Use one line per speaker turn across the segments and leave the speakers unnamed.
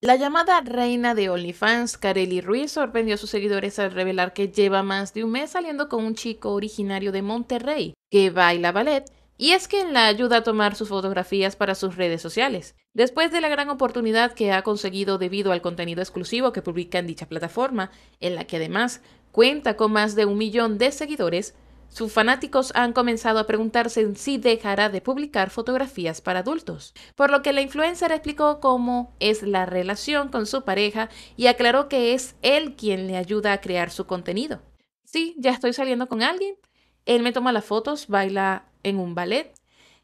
La llamada reina de OnlyFans, Kareli Ruiz, sorprendió a sus seguidores al revelar que lleva más de un mes saliendo con un chico originario de Monterrey que baila ballet y es quien la ayuda a tomar sus fotografías para sus redes sociales. Después de la gran oportunidad que ha conseguido debido al contenido exclusivo que publica en dicha plataforma, en la que además cuenta con más de un millón de seguidores, sus fanáticos han comenzado a preguntarse si dejará de publicar fotografías para adultos, por lo que la influencer explicó cómo es la relación con su pareja y aclaró que es él quien le ayuda a crear su contenido. Sí, ya estoy saliendo con alguien, él me toma las fotos, baila en un ballet,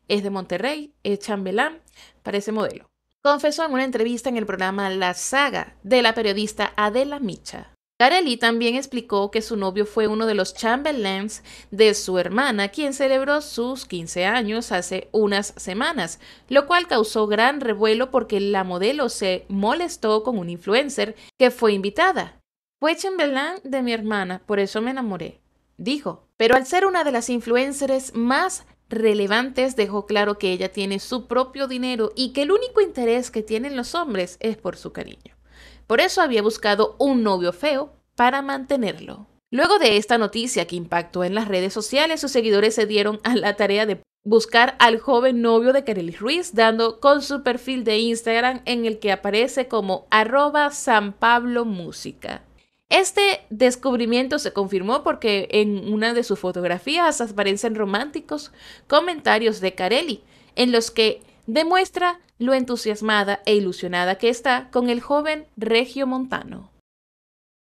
es de Monterrey, es chambelán, parece modelo. Confesó en una entrevista en el programa La Saga de la periodista Adela Micha. Carelli también explicó que su novio fue uno de los Chamberlains de su hermana, quien celebró sus 15 años hace unas semanas, lo cual causó gran revuelo porque la modelo se molestó con un influencer que fue invitada. Fue Chamberlain de mi hermana, por eso me enamoré, dijo. Pero al ser una de las influencers más relevantes dejó claro que ella tiene su propio dinero y que el único interés que tienen los hombres es por su cariño. Por eso había buscado un novio feo para mantenerlo. Luego de esta noticia que impactó en las redes sociales, sus seguidores se dieron a la tarea de buscar al joven novio de Carelli Ruiz, dando con su perfil de Instagram en el que aparece como arroba San Pablo Música. Este descubrimiento se confirmó porque en una de sus fotografías aparecen románticos comentarios de Carelli, en los que demuestra lo entusiasmada e ilusionada que está con el joven Regio Montano.